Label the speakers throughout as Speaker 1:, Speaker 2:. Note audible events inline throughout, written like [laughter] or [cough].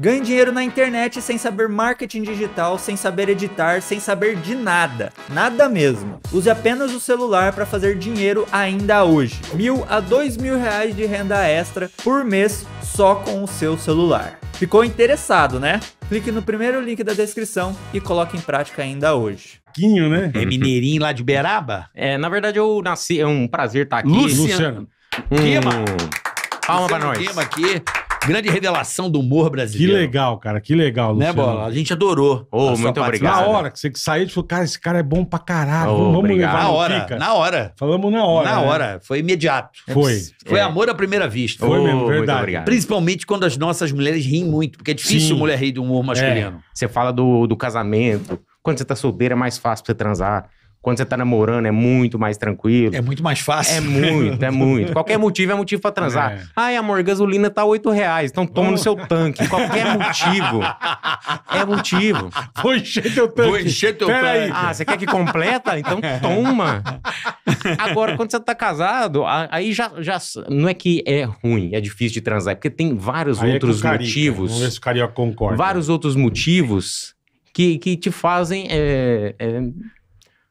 Speaker 1: Ganhe dinheiro na internet sem saber marketing digital, sem saber editar, sem saber de nada. Nada mesmo. Use apenas o celular para fazer dinheiro ainda hoje. Mil a dois mil reais de renda extra por mês só com o seu celular. Ficou
Speaker 2: interessado, né? Clique no primeiro link da descrição e coloque em prática ainda hoje. Quinho, né? É mineirinho lá de Beraba? É, na verdade eu nasci, é um prazer estar aqui. Luciano.
Speaker 3: Luciano. Hum.
Speaker 2: Palma Luciano pra nós. Queima aqui grande revelação do humor brasileiro.
Speaker 3: Que legal, cara, que
Speaker 1: legal, né, Luciano. Né, Bola? A gente adorou. Oh, muito obrigado. Na hora
Speaker 3: que você saiu, a falou, cara, esse cara é bom pra caralho. Oh, Vamos obrigado. levar na hora, pica. na hora. Falamos na hora. Na né? hora,
Speaker 1: foi imediato. Foi. Foi é. amor à primeira vista. Foi oh, mesmo, verdade. Principalmente quando as nossas mulheres riem muito, porque é difícil Sim. mulher rir do humor masculino. É.
Speaker 2: Você fala do, do casamento, quando você tá solteira é mais fácil pra você transar. Quando você tá namorando, é muito mais tranquilo. É muito mais fácil. É muito, é muito. Qualquer motivo é motivo pra transar. É. Ai, amor, gasolina tá oito reais. Então toma oh. no seu tanque. Qualquer motivo. é motivo. Vou encher teu tanque. Vou encher teu Pera tanque. Aí. Ah, você quer que completa? Então toma. Agora, quando você tá casado, aí já, já. Não é que é ruim, é difícil de transar, é porque tem vários aí é outros é motivos. Vamos ver se o Carioca concorda. Vários outros motivos que, que te fazem. É, é,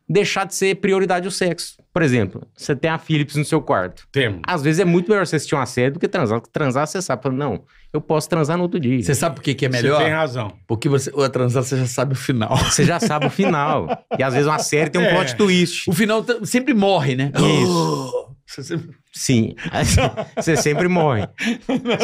Speaker 2: deixar de ser prioridade o sexo. Por exemplo, você tem a Philips no seu quarto. Temos. Às vezes é muito melhor você assistir uma série do que transar. Transar, você sabe. Não, eu posso transar no outro dia. Você sabe por que, é melhor? Você tem razão. Porque você ou transar, você já sabe o final. [laughs] Você já sabe o final. e às
Speaker 1: vezes uma série tem um é. plot twist. O final sempre morre, né? Isso. [gasps] Você sempre... Sim.
Speaker 2: [laughs] Você sempre morre.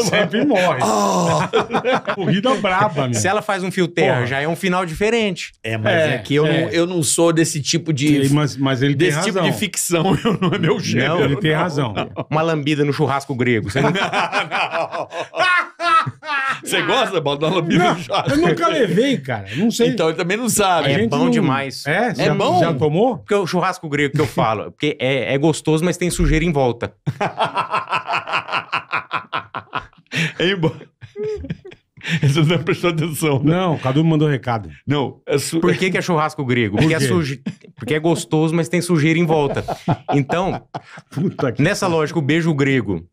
Speaker 3: Sempre morre. Oh! [laughs] Corrida braba, meu. Se ela
Speaker 2: faz um fio terra, Porra. já é um final diferente. É, mas é, é que eu, é. Não,
Speaker 3: eu não sou desse tipo de. Mas, mas ele desse tem tipo razão. de
Speaker 2: ficção, [laughs] não é meu gênero. Não, ele tem não, razão. Não. Uma lambida no churrasco grego. Você não... não. Você ah. gosta, Baldola Pino não, Eu nunca
Speaker 3: levei, cara. Não sei.
Speaker 2: Então, ele também não sabe. É bom não... demais. É? É já, bom? Já tomou? Porque o churrasco grego que eu falo, é porque é, é gostoso, mas tem sujeira em volta.
Speaker 3: é [laughs] embora. [laughs] Você não prestou atenção. Né? Não, o Cadu mandou um recado. Não. É su... Por que, que, é churrasco grego? Porque, Por é suje...
Speaker 2: Porque é gostoso, mas tem sujeira em volta. Então, [laughs] nessa lógica, o beijo grego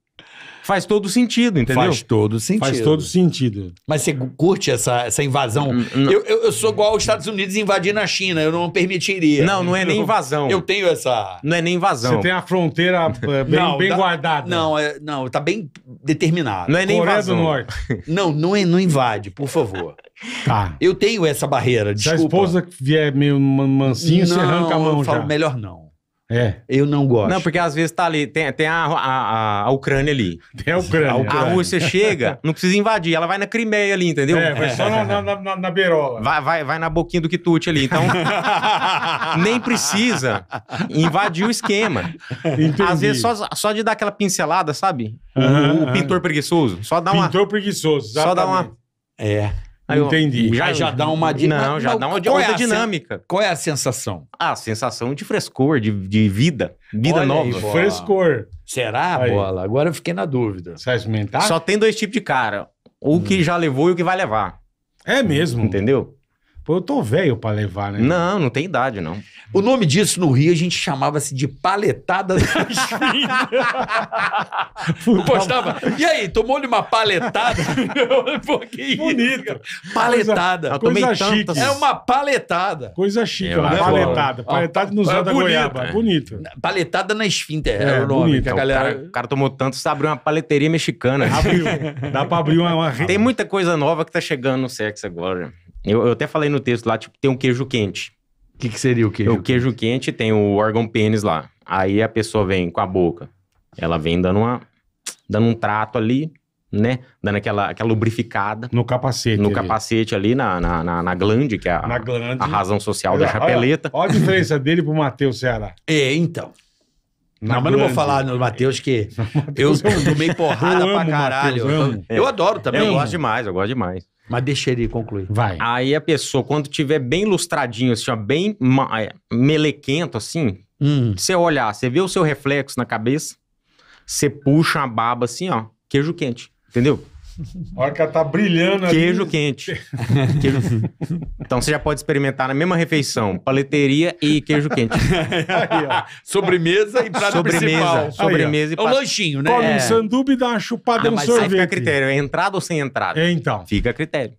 Speaker 2: Faz todo sentido, entendeu? Faz todo sentido. Faz todo
Speaker 3: sentido.
Speaker 2: Mas você
Speaker 1: curte essa, essa invasão? Eu, eu, eu, sou igual aos Estados Unidos invadindo a China, eu não permitiria. Não, não é nem invasão. Eu tenho essa. Não é nem invasão. Você tem
Speaker 3: a fronteira eh, bem, não, bem tá,
Speaker 1: guardada. Não, é, não, tá bem determinado. Não é nem Coreia invasão. do Norte. [laughs] Não, não, é, não invade, por favor. Tá. Eu tenho essa barreira, desculpa. Se
Speaker 3: a esposa vier meio mansinho, não, você arranca a mão eu falo, já.
Speaker 2: melhor
Speaker 1: não. É. Eu não gosto. Não,
Speaker 2: porque às vezes tá ali, tem, tem a, a, a Ucrânia ali. [laughs] Tem a Ucrânia. A, Ucrânia. a Rússia chega, não precisa invadir, ela vai na Crimeia ali, entendeu? É, vai é. só na, na, na, na beirola. Vai, vai, vai na boquinha do Kitute ali. Então, [laughs] nem precisa invadir o esquema. Entendi. Às vezes, só, só de dar aquela pincelada, sabe? Uhum, o, o, pintor uhum. preguiçoso. Só dá uma. Pintor preguiçoso, exatamente. Só dá uma. É. Aí eu- Entendi. Já, já dá uma dinâmica. Não, já dá uma qual é outra a sen- dinâmica. Qual é a sensação? Ah, sensação de frescor, de, de vida. Vida Olha nova. bola.
Speaker 3: Frescor.
Speaker 2: Será, Aí. bola? Agora eu fiquei na dúvida. Você Só tem dois tipos de cara. O que hum. já levou e o que vai levar. É mesmo. Entendeu? Pô, eu tô velho pra levar, né? Não, não tem idade, não. O nome disso no Rio a gente chamava-se de paletada das [laughs] filhas.
Speaker 1: postava. E aí, tomou-lhe uma paletada? [laughs] Pô, que Bonito.
Speaker 3: Cara. Paletada. Coisa, eu tomei coisa tantas. É uma paletada. Coisa chique, é, né? Paletada. Paletada no Zé da bonito, Goiaba. É. Bonito.
Speaker 2: Paletada na esfínter é, é o nome. Que a então, galera... o, cara, o cara tomou tanto, você abriu uma paleteria mexicana. Abriu. Dá pra abrir uma... uma... Tem muita coisa nova que tá chegando no sexo agora. Eu, eu até falei no texto lá, tipo, tem um queijo quente. O que, que, seria o queijo? O queijo quente tem o órgão pênis lá. Aí a pessoa vem com a boca. Ela vem dando, uma, dando um trato ali, né? Dando aquela, aquela lubrificada. No capacete. No ali. capacete ali, na, na, na, na glande, que é a,
Speaker 3: a razão social da chapeleta. Olha, olha, a diferença dele pro Matheus Ceará. É, então. Na não, mas não vou falar
Speaker 2: no Matheus que [laughs] eu é tomei porrada eu pra caralho. Mateus, eu, eu adoro também. Eu gosto demais, eu gosto demais. Mas deixa ele concluir. Vai. Aí a pessoa, quando tiver bem lustradinho, assim, ó, bem é, melequento, assim, hum. você olhar, você vê o seu reflexo na cabeça, você puxa a baba assim, ó, queijo quente, entendeu?
Speaker 3: A hora que ela tá brilhando Queijo ali... quente. [laughs]
Speaker 2: queijo... Então você já pode experimentar na mesma refeição: paleteria e queijo quente. [laughs] Aí, Sobremesa e prato Sobremesa, principal. Sobremesa Aí, e prato. É o lanchinho, né? Come é. um
Speaker 3: sanduíche e dá uma chupada ah, no mas sorvete. Aí fica a critério:
Speaker 2: é entrada ou sem entrada? É, então. Fica a critério.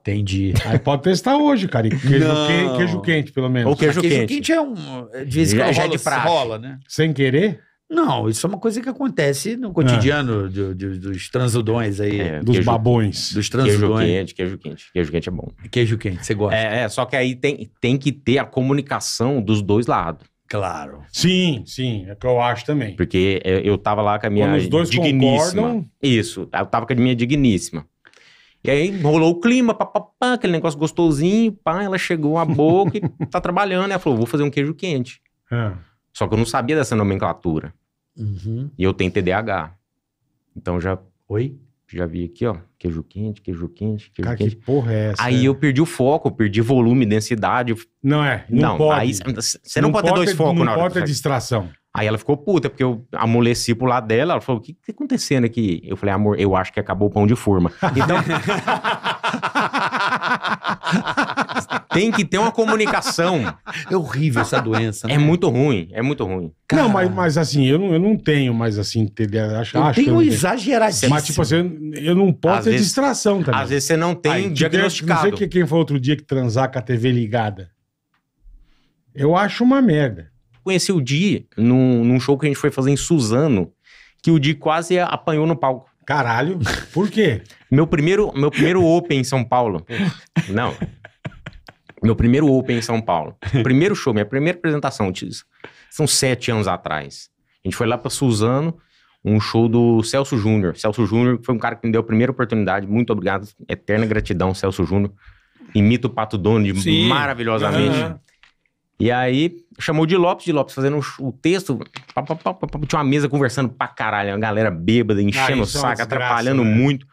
Speaker 3: Entendi. Aí pode testar hoje, cara. Queijo, que, queijo quente, pelo menos. Ou queijo, ah, queijo quente.
Speaker 1: quente é um. É, de vez em quando é rola, é de prato. rola, né?
Speaker 3: Sem querer? Não,
Speaker 2: isso é uma coisa que acontece no cotidiano
Speaker 1: do, é. do, dos transudões aí. É, dos queijo, babões. Dos transudões. Queijo quente,
Speaker 2: queijo quente. Queijo quente é bom. Queijo quente, você gosta. É, é só que aí tem, tem que ter a comunicação dos dois lados. Claro. Sim,
Speaker 3: sim, é o que eu acho também.
Speaker 2: Porque é, eu tava lá com a minha os dois digníssima. Concordam... Isso, eu tava com a minha digníssima. E aí rolou o clima, papapá, aquele negócio gostosinho, pá, ela chegou a boca e [laughs] tá trabalhando. Né? Ela falou: vou fazer um queijo quente. É. Só que eu não sabia dessa nomenclatura. Uhum. E eu tenho TDAH. Então já. Oi? Já vi aqui, ó. Queijo quente, queijo quente, queijo Cara, quente. que porra é essa? Aí é? eu perdi o foco, perdi volume, densidade.
Speaker 3: Não é, não, não pode. Aí, você não, não pode, ter dois focos na hora. Não pode ter distração.
Speaker 2: Aí ela ficou puta, porque eu amoleci pro lado dela. Ela falou, o que, que tá acontecendo aqui? Eu falei, amor, eu acho que acabou o pão de forma. [laughs]
Speaker 3: Então... [laughs]
Speaker 2: Tem que ter uma comunicação. É horrível essa doença. Né? É muito ruim, é muito ruim.
Speaker 3: Não, mas, mas assim, eu não, eu não tenho mais assim, acho, eu acho tenho que eu exageradíssimo. Mas tipo assim, eu não posso às ter vezes, distração também. Às vezes você não tem Aí, tipo, diagnosticado. Não sei quem foi outro dia que transar com a TV ligada. Eu acho uma merda. Conheci o Di num, num show que a gente foi fazer em
Speaker 2: Suzano, que o Di quase apanhou no palco. Caralho, por quê? meu primeiro, meu primeiro Open em São Paulo. Não, meu primeiro Open em São Paulo. [laughs] Primeiro show, minha primeira apresentação, diz. São sete anos atrás. A gente foi lá para Suzano, um show do Celso Júnior. Celso Júnior foi um cara que me deu a primeira oportunidade. Muito obrigado. Eterna gratidão, Celso Júnior. Imita o Pato Dono maravilhosamente. Uhum. E aí, chamou de Lopes, de Lopes fazendo o texto. Pá, pá, pá, tinha uma mesa conversando pra caralho. A galera bêbada, enchendo ah, o é saco, desgraça, atrapalhando né? muito.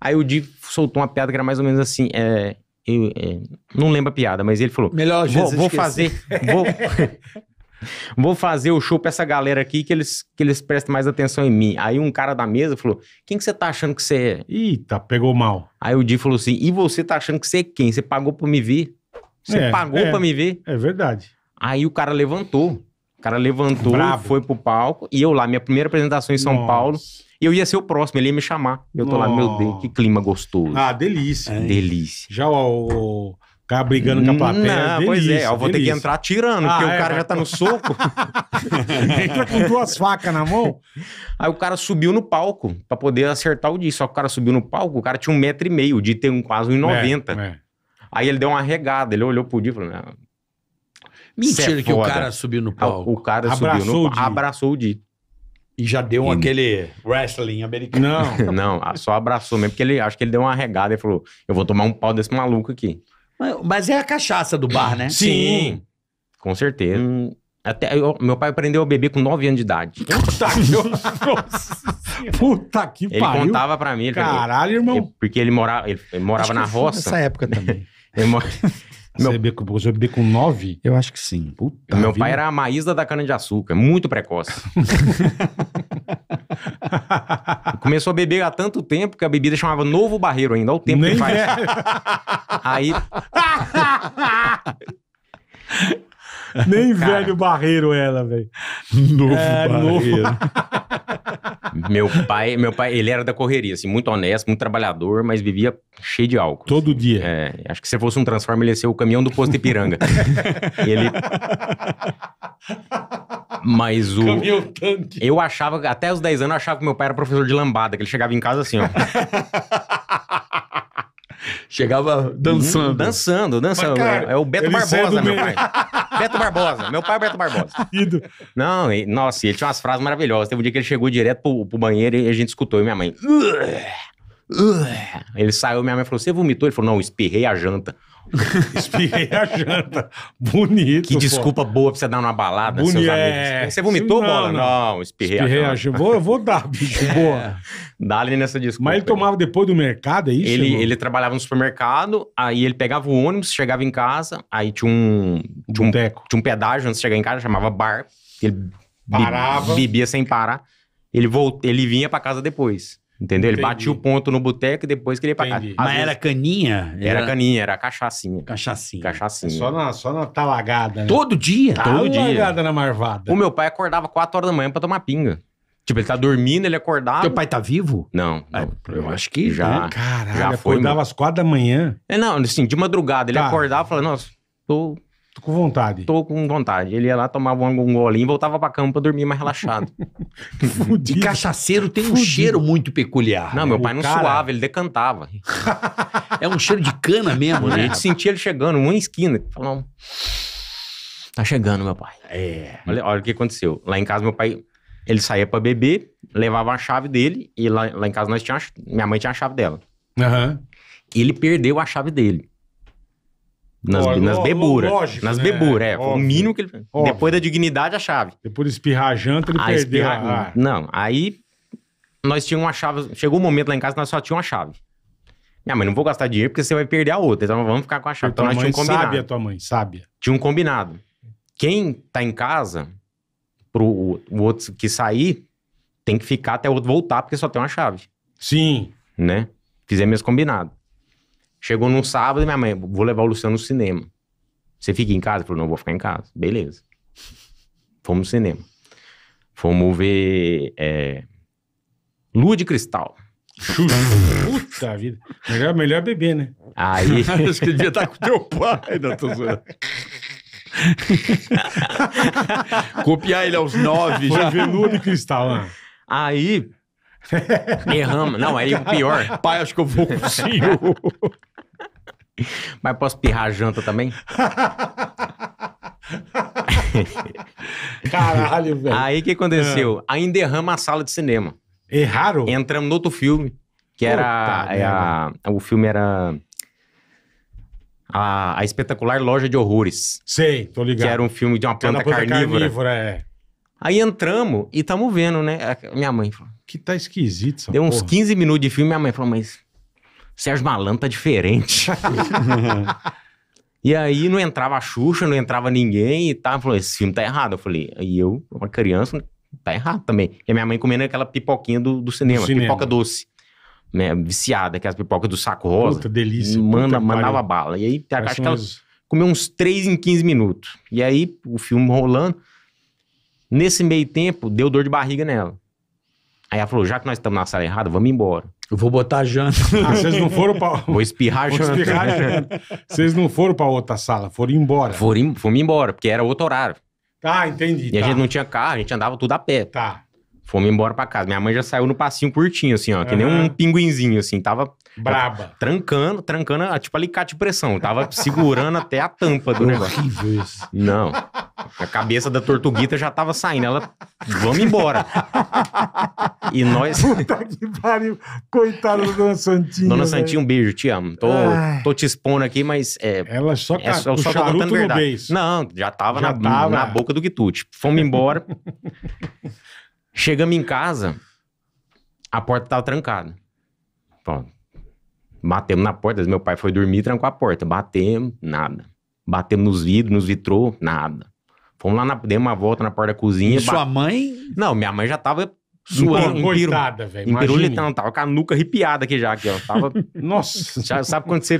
Speaker 2: Aí o Di soltou uma piada que era mais ou menos assim: é, eu, é, não lembro a piada, mas ele falou: Melhor vou, vou fazer.
Speaker 3: Vou, [laughs]
Speaker 2: vou fazer o show pra essa galera aqui que eles, que eles prestem mais atenção em mim. Aí um cara da mesa falou: Quem que você tá achando que você é? Eita, pegou mal. Aí o Di falou assim: E você tá achando que você é quem? Você pagou pra me ver? Você é, pagou é, pra me
Speaker 3: ver? É verdade.
Speaker 2: Aí o cara levantou. O cara levantou, Bravo. foi pro palco. E eu lá, minha primeira apresentação em São Nossa. Paulo eu ia ser o próximo, ele ia me chamar. Eu tô oh. lá, meu Deus, que clima gostoso. Ah,
Speaker 3: delícia. É. Delícia. Já o, o cara brigando com a plateia. Não, delícia, pois é, eu vou delícia. ter que entrar tirando, porque ah, o é, cara já tá no soco. [laughs] Entra com duas facas na mão.
Speaker 2: Aí o cara subiu no palco pra poder acertar o dia. Só que o cara subiu no palco, o cara tinha um metro e meio, o ter tem um, quase um noventa é, é, Aí ele deu uma regada, ele olhou pro dia e falou... Mentira é que o cara subiu no palco. O cara Abraçou subiu no palco. Abraçou o Di. E já deu e... aquele wrestling americano. Não, [laughs] não, só abraçou mesmo, porque ele acho que ele deu uma regada e falou: Eu vou tomar um pau desse maluco aqui.
Speaker 1: Mas, é a cachaça do bar, né? Sim. Sim.
Speaker 2: Com certeza. Hum. Até eu, meu pai aprendeu a beber com 9 anos de idade.
Speaker 3: Puta que [laughs] Puta que ele pariu. Ele contava
Speaker 2: pra mim. Ele Caralho, falou, irmão. porque ele morava,
Speaker 3: ele, ele morava na roça. Nessa época também. [laughs] ele, mora, meu... Você bebeu, com 9? Eu acho que sim. Puta Meu vida. pai era a
Speaker 2: Maísa da cana-de-açúcar, muito precoce. [laughs] Começou a beber há tanto tempo que a bebida chamava Novo Barreiro ainda,
Speaker 3: olha o tempo Nem que faz. É. Aí... [laughs] [laughs] Nem Cara. velho barreiro ela, velho. [laughs] Novo é, barreiro. Novo.
Speaker 2: [laughs] meu pai, meu pai, ele era da correria, assim, muito honesto, muito trabalhador, mas vivia cheio de álcool. Todo assim. dia. É, acho que se fosse um Transformer, ele ia ser o caminhão do posto Ipiranga. ele... Mas o. Caminhão tanque. Eu achava, até os 10 anos, eu achava que meu pai era professor de lambada, que ele chegava em casa assim, ó. Chegava dançando. Hum, dançando, dançando. Mas, cara, é, o Beto Barbosa, meu pai. [laughs] Beto Barbosa. Meu pai é Beto Barbosa. Ido. Não, e, nossa, ele tinha umas frases maravilhosas. Teve um dia que ele chegou direto pro, pro banheiro e a gente escutou, e minha mãe. Ugh! Ele saiu, minha mãe falou: Você vomitou? Ele falou: Não, espirrei a janta. [laughs] espirrei a janta. Bonito.
Speaker 3: Que desculpa pô. boa pra você dar uma balada, Boni... seus amigos. É.
Speaker 2: Você vomitou, não, bola? Não, não espirrei, espirrei, a
Speaker 3: janta. Vou, vou dar, bicho, [laughs] é. boa. dá ali nessa desculpa. Mas ele tomava depois do mercado, é isso? Ele, ele
Speaker 2: trabalhava no supermercado, aí ele pegava o ônibus, chegava em casa, aí tinha um, tinha um, tinha um pedágio antes de chegar em casa, chamava bar. Ele Parava. bebia sem parar. Ele, volt... ele vinha pra casa depois. Entendeu? Entendi. Ele batia o ponto no boteco e depois queria pra casa. Mas vezes... era caninha? Era... era... caninha, era cachaçinha. Cachaçinha. Cachaçinha. É só,
Speaker 3: na, só na talagada, né? Todo dia. Tá todo dia. Talagada na marvada. O
Speaker 2: meu pai acordava 4 horas da manhã pra tomar pinga. Tipo, ele tá dormindo, ele acordava. Teu pai tá vivo? Não. Ah, não eu acho que já. Né? Caralho, já foi, acordava meu... às quatro da manhã. É, não, assim, de madrugada. Ele tá. acordava e falava, nossa, tô Tô com vontade. Tô com vontade. Ele ia lá, tomava um golinho, voltava pra cama pra dormir mais relaxado. [laughs] Fudido. E cachaceiro tem Fudido. um cheiro muito peculiar. Não, meu né? o pai não cara... suava, ele decantava. [laughs] é um cheiro de cana mesmo, né? A gente sentia ele chegando, uma esquina. Falava, tá chegando, meu pai. É. Olha, olha o que aconteceu. Lá em casa, meu pai, ele saía pra beber, levava a chave dele, e lá, lá em casa nós tínhamos, minha mãe tinha a chave dela. Aham. Uhum. Ele perdeu a chave dele. Nas, Ó, nas beburas. lógico, nas né? beburas, é. O mínimo que ele. Óbvio. Depois da dignidade, a chave. Depois de espirrar a janta, ele perdeu. espirra- a- Não, aí nós tínhamos uma chave. Chegou um momento lá em casa que nós só tínhamos uma chave. Minha mãe, não vou gastar dinheiro porque você vai perder a outra. Então vamos ficar com a chave. Então tua nós mãe tínhamos um combinado. sábia,
Speaker 3: tua mãe, sábia. Tinha um combinado.
Speaker 2: Quem tá em casa, pro o outro que sair, tem que ficar até o outro voltar, porque só tem uma chave, Sim. né? Fizemos esse combinado. Chegou num sábado, e minha mãe, vou levar o Luciano no cinema. Você fica em casa? Eu falei, não, vou ficar em casa. Beleza. Fomos no cinema. Fomos ver é, Lua de Cristal. [laughs] Puta vida. Melhor,
Speaker 3: melhor né? Aí. [laughs] Acho que devia estar com teu pai, não né? tô [laughs] Copiar ele aos nove Foi já. Foi Lua de Cristal, né?
Speaker 2: Aí. Erramos. Não, aí o pior. Pai, acho que eu vou com o senhor. [laughs] Mas posso pirrar a janta também? Caralho, [laughs] velho. Aí o que aconteceu? É. Ah. derrama a sala de cinema. Erraram? Entramos no outro filme, que era... Puta, é o filme era... A, a, Espetacular Loja de Horrores. Sei, tô ligado. Que era um filme de uma planta, planta carnívora. carnívora é. Aí entramos e estamos vendo, né? Minha mãe falou... Que tá esquisito essa Deu uns 15 minutos de filme, minha mãe falou, mas Sérgio Malan tá diferente. [laughs] e aí não entrava a Xuxa, não entrava ninguém e tá, falou, esse filme tá errado. Eu falei, e eu, uma criança, tá errado também. E a minha mãe comendo aquela pipoquinha do, do cinema, do cinema. pipoca doce. Né, viciada, aquelas pipocas do saco rosa. Puta delícia. Manda, puta mandava bala. E aí, acho que ela comeu uns 3 em 15 minutos. E aí, o filme rolando. Nesse meio tempo, deu dor de barriga nela. Aí ela falou: já que nós estamos na sala errada, vamos embora. Eu vou botar a janta. Ah, vocês não foram pra... Vou espirrar a vou Espirrar a janta.
Speaker 3: vocês não foram pra outra sala, foram embora.
Speaker 2: Foram, fomos embora, porque era outro horário. Tá, entendi. E tá. a gente não tinha carro, a gente andava tudo a pé. Tá. Fomos embora pra casa. Minha mãe já saiu no passinho curtinho, assim, ó. Uhum. Que nem um pinguinzinho, assim. Tava Braba. Trancando, trancando, ah, tipo alicate de pressão. Eu tava segurando até a tampa do negócio.
Speaker 3: Horrível isso.
Speaker 2: Não. A cabeça da tortuguita já tava saindo. Ela, vamos embora. E nós.
Speaker 3: Puta que pariu. Coitada da Dona Santinha. Dona Santinha, um
Speaker 2: beijo, te amo. Tô, tô te expondo aqui, mas. É, Ela só é, eu só tô contando verdade. Beijo. Não, já tava, já na, tava... na boca do quitute. Fomos embora. [laughs] Chegamos em casa, a porta tava trancada. Pronto. Batemos na porta, meu pai foi dormir, trancou a porta. Batemos, nada. Batemos nos vidros, nos vitrô, nada. Fomos lá, na, demos uma volta na porta da cozinha. E sua mãe? Não, minha mãe já tava suando. Coitada, velho. Imagina. Tava com a nuca arrepiada aqui já, aqui, ó. Tava...
Speaker 3: [laughs] Nossa.
Speaker 2: Já sabe quando você...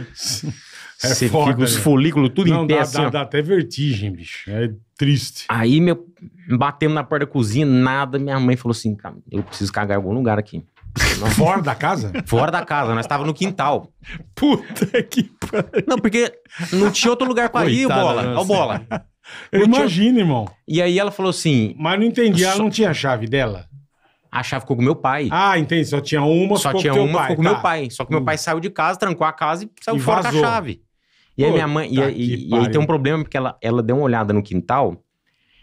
Speaker 2: É você foda, fica os né? folículos tudo Não, em pé. Dá, assim, dá, dá, até vertigem, bicho. É triste. Aí meu, batemos na porta da cozinha, nada. Minha mãe falou assim, cara, eu preciso cagar em algum lugar aqui. Fora da casa? Fora da casa, nós estávamos no quintal. Puta que pariu. Não, porque não tinha outro lugar pra ir, bola. Ó, bola. Eu irmão. E aí ela falou assim: Mas não entendi, ela não tinha a chave dela? a chave ficou com meu pai. Ah, entendi, só tinha uma, Só ficou tinha com uma, pai, ficou com tá. meu pai. Só que meu hum. pai saiu de casa, trancou a casa e saiu E fora vazou. com a chave. E aí minha mãe. E, aí- e aí tem um problema, porque ela, ela deu uma olhada no quintal.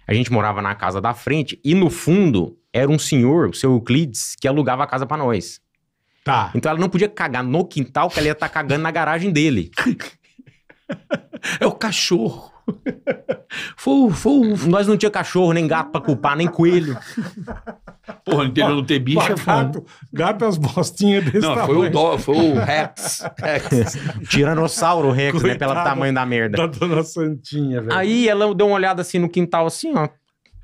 Speaker 2: A gente morava na casa da frente e no fundo era um senhor, o seu Euclides, que alugava a casa para nós. Tá. Então ela não podia cagar no quintal, que ela ia estar tá cagando na garagem dele. [laughs] é o cachorro. Foi, foi, nós não tinha cachorro, nem gato pra culpar, nem coelho.
Speaker 3: Porra, no não ter bicho é gato, gato é as bostinhas desse Não, tamanho. foi o, dó, foi o Rex. [laughs] Rex. Tiranossauro Rex, Coitado né? Pela tamanho da merda. Da dona Santinha, velho. Aí
Speaker 2: ela deu uma olhada assim no quintal, assim, ó.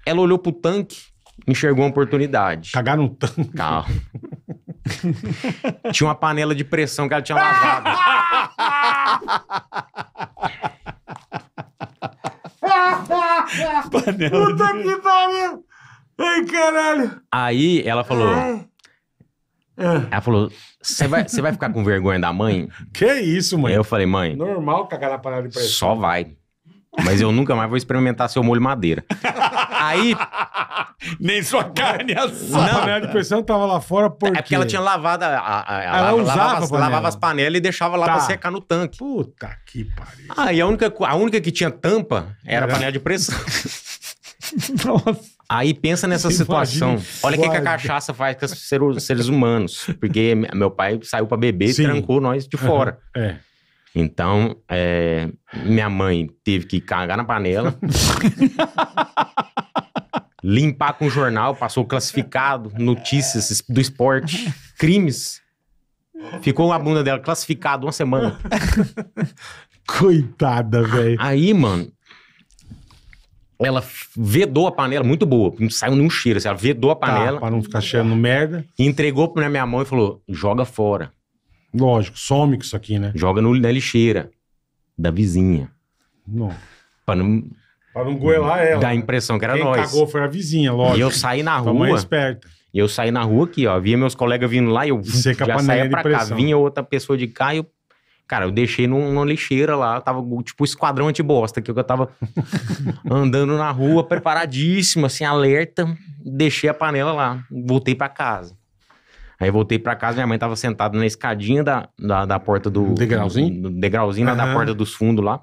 Speaker 2: Ela olhou pro tanque, enxergou uma oportunidade. Cagaram um tanque. [laughs] tinha uma panela de pressão que ela tinha lavado.
Speaker 3: panela Puta de... que pariu! Ei, caralho!
Speaker 2: Aí ela falou... É. Ela falou: Você vai, vai ficar com vergonha da mãe? Que isso, mãe? Aí eu falei: Mãe.
Speaker 3: Normal cagar na panela de pressão.
Speaker 2: Só vai. Mas eu nunca mais vou experimentar seu molho madeira. [laughs]
Speaker 3: Aí. Nem sua carne assada. Não, a
Speaker 2: panela de pressão tava lá fora por É porque ela tinha lavado. A, a, a, ela lavava, usava lavava, as, lavava as panelas e deixava lá tá. pra secar no tanque. Puta que pariu. Aí ah, a única, a única que tinha tampa era, a panela de pressão. [laughs] Nossa. Aí pensa nessa situação. Olha o que, que, a cachaça faz com os seres humanos. Porque meu pai saiu para beber Sim. e trancou nós de fora. Uhum. É. Então, é, minha mãe teve que cagar na panela. [laughs] limpar com jornal, passou classificado, notícias do esporte, crimes. Ficou a bunda dela classificado uma semana. [laughs] Coitada, velho. Aí, mano, ela vedou a panela, muito boa, não saiu nenhum cheiro. Assim, ela vedou a tá, panela. Tá, pra não ficar cheirando merda. E entregou pra minha mão e falou: joga fora.
Speaker 3: Lógico, some com isso aqui, né?
Speaker 2: Joga no, na lixeira da vizinha. Não. Pra não
Speaker 3: Pra não goelar ela. Dá a impressão que era Quem nós. cagou foi a vizinha, lógico. E eu saí na rua. mãe rua,
Speaker 2: esperta. e eu saí na rua aqui, ó. Via meus colegas vindo lá e eu Você já saía de pra cá. Vinha outra pessoa de cá e eu... Cara, eu deixei numa lixeira lá. Tava tipo um esquadrão bosta que eu tava [laughs] andando na rua, preparadíssimo, assim, alerta. Deixei a panela lá. Voltei pra casa. Aí voltei pra casa, minha mãe tava sentada na escadinha da, da, da porta do... degrauzinho? do- do degrauzinho lá da porta dos fundos lá.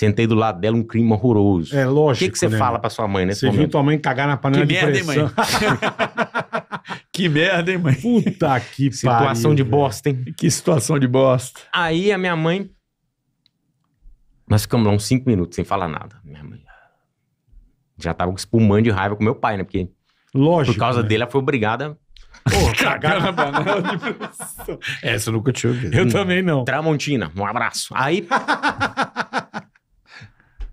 Speaker 2: Sentei do lado dela, um clima horroroso. É lógico. O que, que você né? fala pra sua mãe né? você momento? viu tua
Speaker 3: mãe cagar na panela que de merda, pressão. Hein, mãe? [laughs] que merda, hein, mãe? Puta que [laughs] Situação pariu, de bosta, hein? Que situação de bosta.
Speaker 2: Aí a minha mãe... Nós ficamos lá uns cinco minutos sem falar nada. Minha mãe já tava espumando de raiva com meu pai, né? Porque Lógico, por causa né? dele ela foi obrigada Pô, cagar na panela
Speaker 1: de pressão.
Speaker 2: Essa eu nunca tinha ouvido. Eu também não. Tramontina, um abraço. Aí. [laughs]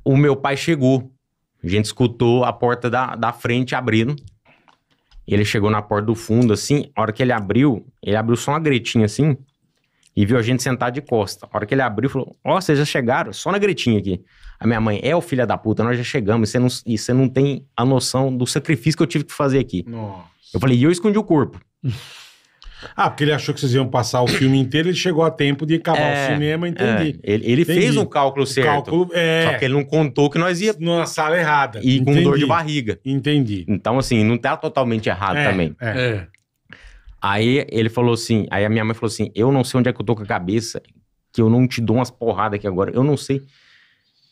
Speaker 2: o meu pai chegou. A gente escutou a porta da, da frente abrindo. Ele chegou na porta do fundo, assim. A hora que ele abriu, ele abriu só uma gretinha, assim. E viu a gente sentado de costa. A hora que ele abriu, falou: Ó, oh, vocês já chegaram? Só na gretinha aqui. A minha mãe: É, o filho da puta, nós já chegamos. E você não, você não tem a noção do sacrifício que eu tive que fazer aqui.
Speaker 3: Nossa. Eu
Speaker 2: falei: E eu escondi o corpo. [laughs] Ah, porque ele
Speaker 3: achou que vocês iam passar o filme inteiro, ele chegou a tempo de acabar é, o cinema, é. entendi. É. Ele, ele entendi. fez um
Speaker 2: cálculo certo. Cálculo, é, só que
Speaker 3: ele não contou que nós ia numa sala errada. E entendi. com dor de
Speaker 2: barriga. Entendi. Então, assim, não tá totalmente errado é, também. É. é. Aí ele falou assim, aí a minha mãe falou assim: eu não sei onde é que eu tô com a cabeça, que eu não te dou umas porradas aqui agora. Eu não sei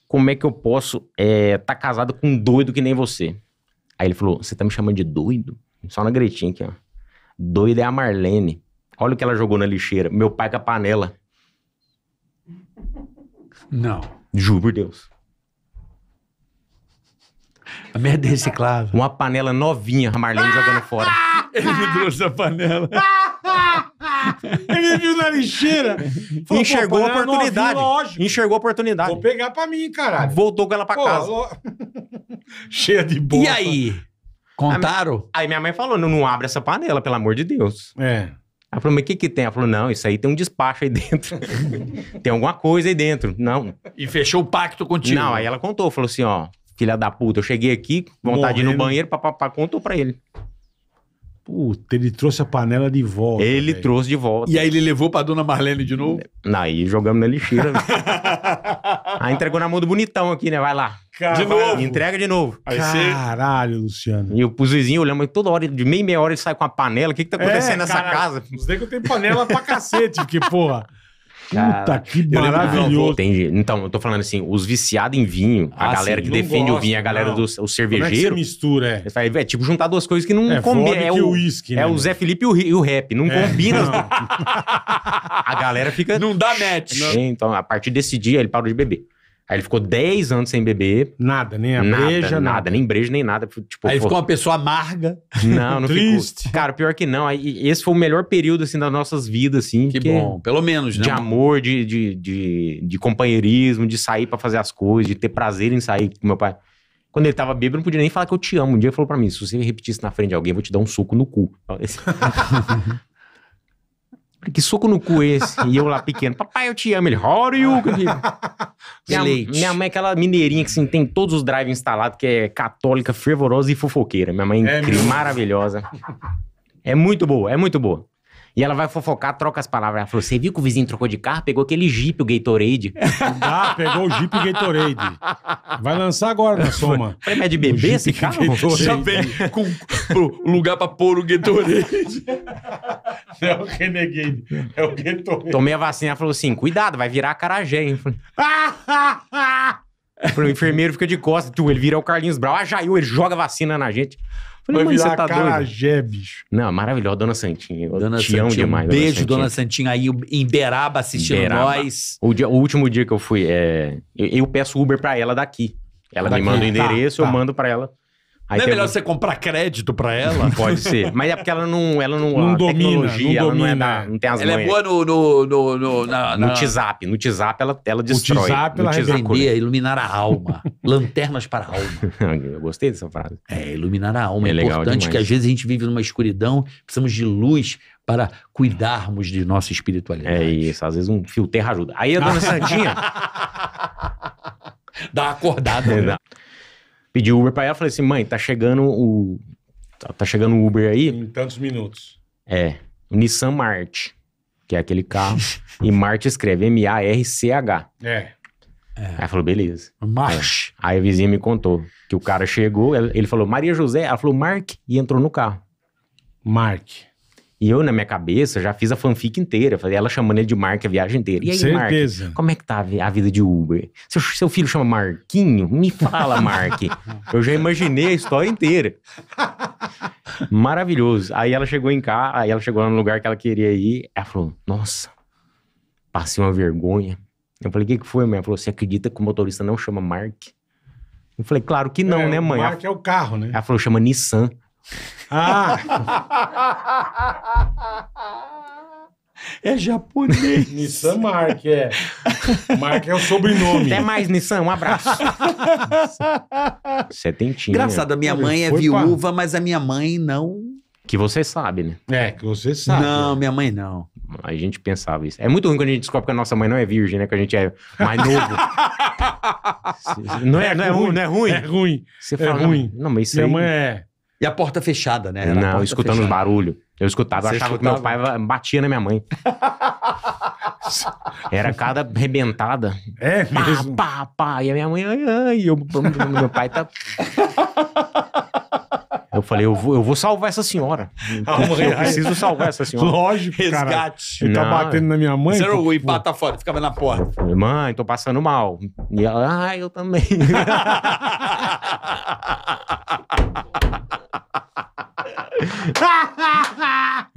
Speaker 2: como é que eu posso é, tá casado com um doido que nem você. Aí ele falou: Você tá me chamando de doido? Só na gretinha aqui, ó. Doida é a Marlene. Olha o que ela jogou na lixeira. Meu pai com a panela. Não. Juro por Deus. A merda é reciclável. Uma panela novinha, a Marlene jogando fora. [laughs]
Speaker 3: Ele me trouxe a panela. [laughs] Ele me viu na lixeira.
Speaker 2: Falou, Enxergou a oportunidade. novinha, Enxergou a oportunidade. Vou pegar pra mim, caralho. Voltou com ela pra Pô, casa. lo- [laughs] Cheia de bosta. E aí? Contaram? Aí minha mãe falou: não, não abre essa panela, pelo amor de Deus. É. Ela falou, mas o que que tem? Ela falou, não, isso aí tem um despacho aí dentro. [laughs] tem alguma coisa aí dentro. Não. E fechou o pacto contigo? Não, aí ela contou, falou assim, ó, filha da puta, eu cheguei aqui, vontade Morrendo. de ir no banheiro,
Speaker 3: papapá, contou pra ele. Puta, ele trouxe a panela de volta. Ele véio. trouxe
Speaker 2: de volta. E aí ele levou pra dona Marlene de novo? Não, aí
Speaker 3: jogamos na lixeira.
Speaker 2: Né? [laughs] Aí entregou na mão do bonitão aqui, né? Vai lá.
Speaker 3: De novo. Entrega
Speaker 2: de novo. Aí Caralho, Luciano. E o Puzizinho olhando, toda hora, de meia meia hora ele sai com a panela. O que que tá é, acontecendo é, nessa cara, casa?
Speaker 3: Não sei que eu tenho panela pra cacete, Que porra.
Speaker 2: Puta, que maravilhoso. Entendi. Então, eu tô falando assim, os viciados em vinho, a ah, galera sim, que defende gosta, o vinho, a galera não. do o cervejeiro. Como é que você mistura, é? É, tipo juntar duas coisas que não é, combinam. É, o, uísque, é né? é o Zé Felipe e o, e o rap. Não é. combina. Não. [laughs] a galera fica. Não dá match. Não. Então, a partir desse dia, ele parou de beber. Aí ele ficou 10 anos sem beber. Nada, nem a nada, breja. Nada, nada, nem breja, nem nada. Tipo, aí for... ficou uma pessoa amarga. Não, não [laughs] triste. ficou. Cara, pior que não. Aí, esse foi o melhor período, assim, das nossas vidas, assim. Que é bom, pelo menos, né? De amor, de, de, de, de companheirismo, de sair para fazer as coisas, de ter prazer em sair com meu pai. Quando ele tava bêbado, não podia nem falar que eu te amo. Um dia ele falou para mim, se você repetisse na frente de alguém, eu vou te dar um soco no cu. [laughs] que soco no cu é esse? e eu lá pequeno, papai, eu te amo. Ele, how are you? [laughs] minha, minha mãe é aquela mineirinha que assim, tem todos os drives instalados, que é católica, fervorosa e fofoqueira. Minha mãe é, é incrível, maravilhosa. É muito boa, é muito boa. E ela vai fofocar, troca as palavras. Ela falou: Você viu que o vizinho trocou de carro? Pegou aquele Jeep, o Gatorade.
Speaker 3: Ah, [laughs] pegou o Jeep Gatorade. Vai lançar agora na soma.
Speaker 2: Falei, mas é de bebê esse carro? Já vem
Speaker 3: com pro lugar pra
Speaker 2: pôr o Gatorade.
Speaker 3: Não é o Renegade, é o Gatorade. Tomei a
Speaker 2: vacina, ela falou assim: Cuidado, vai virar carajé. Hein?
Speaker 3: Ah, ah, ah.
Speaker 2: Eu falei, o enfermeiro fica de costas, tu, ele vira o Carlinhos Brau. Ah, Jair, ele joga vacina na gente. Falei, Vai mãe, virar você tá acarajé, doido? bicho. Não, maravilhosa, Dona Santinha. Eu Dona Santinha, demais, um beijo, Dona Santinha. Dona Santinha aí em Beraba
Speaker 1: assistindo Beraba.
Speaker 2: nós. O, dia, o, último dia que eu fui, é... eu, eu peço Uber pra ela daqui. Ela daqui? me manda o tá, endereço, tá, eu tá. mando pra ela. Aí não é melhor uma... você
Speaker 1: comprar crédito pra ela? [laughs] Pode ser.
Speaker 2: Mas é porque ela não. Ela não, não domina. Não ela domina. não é da. Não tem as Ela é manhas. é
Speaker 1: boa no. No, no, no, na, no na... No WhatsApp ela, ela destrói. O Tzap ela aprender iluminar a alma. [laughs] Lanternas para a alma. [laughs] Eu gostei dessa frase. É, iluminar a alma. É, é importante que às vezes a gente vive numa escuridão, precisamos de luz para cuidarmos de nossa espiritualidade. É isso. Às
Speaker 2: vezes um fio terra ajuda. Aí a dona Santinha. Dá uma acordada. Né? Pedi Uber pra ela, falei assim, mãe, tá chegando o... Tá, tá chegando o Uber
Speaker 3: aí? Em tantos minutos.
Speaker 2: É, Nissan Marte, que é aquele carro. e Marte escreve M-A-R-C-H. É. é. Aí ela falou, beleza. March. É. Aí a vizinha me contou que o cara chegou, ele falou, Maria José. Ela falou, Mark, e entrou no carro. Mark. E eu, na minha cabeça, já fiz a fanfic inteira. Falei, ela chamando ele de Mark a viagem inteira. E aí, Certeza. Mark, como é que tá a vida de Uber? Seu, seu filho chama Marquinho? Me fala, Mark. [laughs] eu já imaginei a história inteira. Maravilhoso. Aí ela chegou em cá, aí ela chegou lá no lugar que ela queria ir. Ela falou, nossa, passei uma vergonha. Eu falei, o que, que foi, mãe? Ela falou, você acredita que o motorista não chama Mark?
Speaker 3: Eu falei, claro que não, é, né, mãe? O Mark ela, é o carro,
Speaker 2: né? Ela falou, chama Nissan. Ah! é japonês. Nissan Mark, é. Mark é o sobrenome. Até mais, Nissan. Um abraço. Setentinha. É Engraçado, a minha Olha, mãe é pra- viúva,
Speaker 1: mas a minha mãe não.
Speaker 2: Que você sabe, né? É, que você sabe. Não, minha mãe não. A gente pensava isso. É muito ruim quando a gente descobre que a nossa mãe não é virgem, né? Que a gente é mais novo. [laughs] não, é, não, é, é ruim, não é
Speaker 3: ruim? É ruim. Você É fala, ruim. Não, mas isso Minha aí... mãe é.
Speaker 2: E a porta fechada, né? Era não, escutando os barulhos. Eu escutava, eu achava escutava? que meu pai batia na minha mãe.
Speaker 3: [laughs]
Speaker 2: Era cada arrebentada. É mesmo? Pá, pá, pá. E a minha mãe, ai, ai. E eu, meu pai tá... Eu falei, eu vou, eu vou salvar essa senhora. [laughs] eu preciso salvar essa senhora. Lógico, cara. Resgate. Ele tá batendo na minha mãe. Zero, o
Speaker 1: Ipá tá fora, ficava na porta.
Speaker 2: Falei, mãe, tô passando mal. E ela, ah, eu também. [laughs]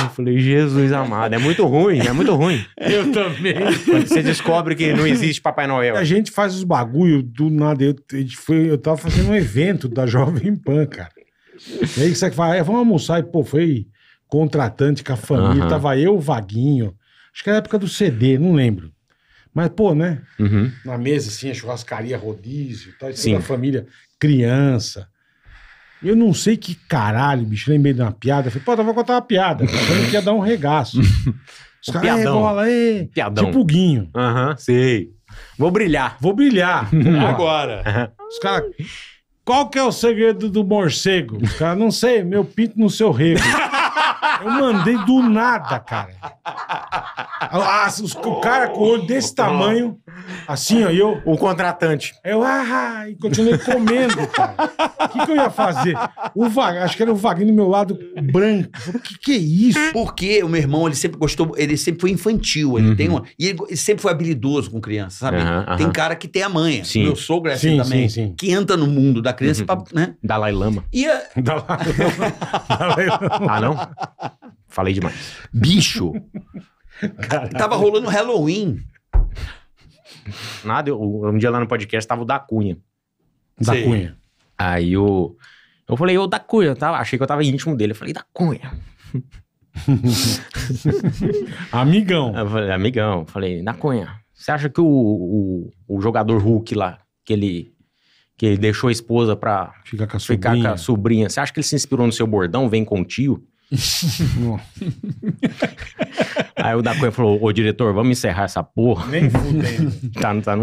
Speaker 2: Eu falei, Jesus amado, é muito ruim, é muito ruim.
Speaker 3: Eu também. Quando você descobre que não existe
Speaker 2: Papai Noel. A
Speaker 3: gente faz os bagulho do nada. Eu, foi, eu tava fazendo um evento da Jovem Pan, cara. E aí você vai, é, vamos almoçar e, pô, foi contratante com a família. Uhum. Tava eu, o Vaguinho. Acho que era a época do CD, não lembro. Mas, pô, né? Uhum. Na mesa, assim, a churrascaria, rodízio, tal, Sim. a família, criança. Eu não sei que caralho, bicho, lembrei de uma piada. Falei, pô, tava contar uma piada. Tá achando que ia dar um regaço. [laughs] Os caras, é, bola, é. Piadão. Tipo o Guinho. Aham, uhum, sei. Vou brilhar. Vou brilhar. [laughs] Agora. Os caras... Qual que é o segredo do morcego? Cara, não sei, meu pinto no seu rego. [laughs] Eu mandei do nada, cara. Ah, os- o cara com o olho desse tamanho, assim, ó, e eu. O contratante. Eu, ah, e continuei comendo, cara. O que, que eu ia fazer? O vag, acho que era o vaguinho do meu lado branco.
Speaker 1: O que, que é isso? Porque o meu irmão, ele sempre gostou, ele sempre foi infantil, ele Uhum. tem uma, e ele, ele sempre foi habilidoso com criança, sabe? Tem cara que tem a manha. Sim. Meu sogro é assim Sim, também, sim, sim. que entra no mundo da criança, Uhum. pra, né? Dalai Lama. E a- [laughs] Dá Ah, não?
Speaker 2: Falei demais. Bicho!
Speaker 1: [laughs] Caralho. Tava rolando Halloween.
Speaker 2: Nada, eu, um dia lá no podcast tava o da Cunha. Da Cunha. Aí eu, eu falei, ô da Cunha, tava tá? achei que eu tava íntimo dele. Eu falei, da Cunha. [laughs] amigão. Eu falei, amigão. falei, da Cunha, você acha que o, o, o, jogador Hulk lá, que ele, que ele deixou a esposa pra ficar com a, ficar sobrinha. com a sobrinha, você acha que ele se inspirou no seu bordão, vem com o tio? Aí o da Cunha falou: Ô diretor, vamos encerrar essa porra. Nem fudendo. [laughs] tá, tá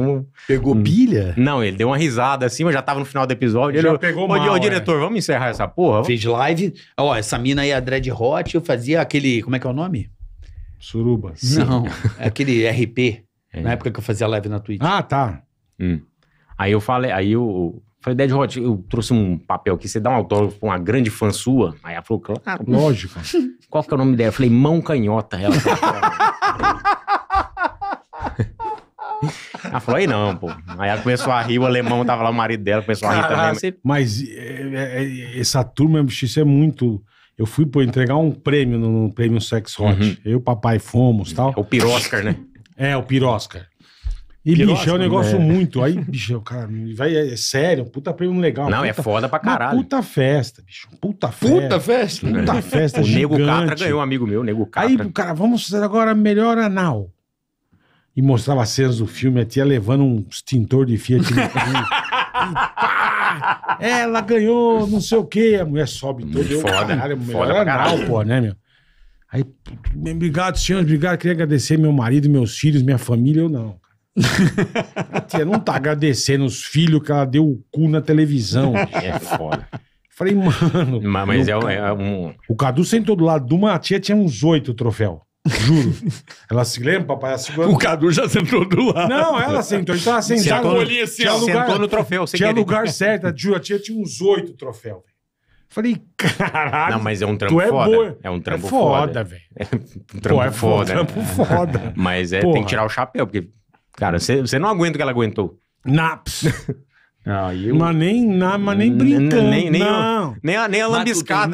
Speaker 2: Pegou hum. pilha? Não, ele deu uma risada assim, mas já tava no final do episódio. Ele já pegou mal, ô, é. diretor, é. vamos encerrar essa porra? Fez live. Ó, essa mina aí, a
Speaker 1: Dread Hot, eu fazia aquele. Como é que é o nome? Suruba. Não, é [laughs] aquele RP.
Speaker 2: É. Na época que eu fazia live na Twitch. Ah, tá. Hum. Aí eu falei, aí o, Falei, Dead Hot, eu trouxe um papel aqui, você dá um autógrafo pra uma grande fã sua? Aí ela falou, claro. Ah, Lógico. [laughs] Qual que é o nome dela? Eu falei, Mão Canhota. Ela falou, ela falou, aí não, pô. Aí ela começou a rir, o alemão tava lá, o marido dela começou a rir Caraca, também. Você...
Speaker 3: Mas é, é, é essa turma, é muito... Eu fui pô, entregar um prêmio no, no prêmio Sex Hot. Uhum. Eu, papai, fomos uhum. tal. É o Piroscar, né? É, o Piroscar. E, bicho, é um né? negócio muito. Aí, bicho, é cara, vai, é, é sério, puta prêmio legal. Não, é puta, é foda pra caralho. Puta festa, bicho. Puta festa. Puta festa? Puta é. festa, O gigante. Nego Catra ganhou um
Speaker 2: amigo meu, Nego Catra. Aí,
Speaker 3: cara, vamos fazer agora melhor anal. E mostrava cenas do filme, a tia levando um extintor de Fiat e pá, Ela ganhou, não sei o quê. A mulher sobe todo Eu, foda, caralho, melhor foda anal, pô, né, meu? Aí, obrigado, senhores, obrigado. Queria agradecer meu marido, meus filhos, minha família. Eu não. A tia não tá agradecendo os filhos que ela deu o cu na televisão. É foda. Falei, mano. Mas, mas é, um, é um. O Cadu sentou do lado de uma tia, tinha uns oito troféu. Juro. Ela se lembra, papai? Ela segurando... O Cadu já sentou do lado. Não, ela sentou. A gente tava sentado. Sentou, assim, tinha assim, lugar, sentou no troféu. tinha querer. lugar certo. Juro, a tia tinha uns oito troféus. Falei, caralho.
Speaker 2: Não, mas é um trampo é foda. Boa. É um trampo é foda. foda. velho. [laughs] É um trampo Pô, é foda. É um trampo foda. Mas é, tem que tirar o chapéu, porque Cara, você não aguenta o que ela aguentou. Naps. Não, [laughs] ah, eu... Mas nem, nem brincando. Nem, nem, nem, nem a lambiscada.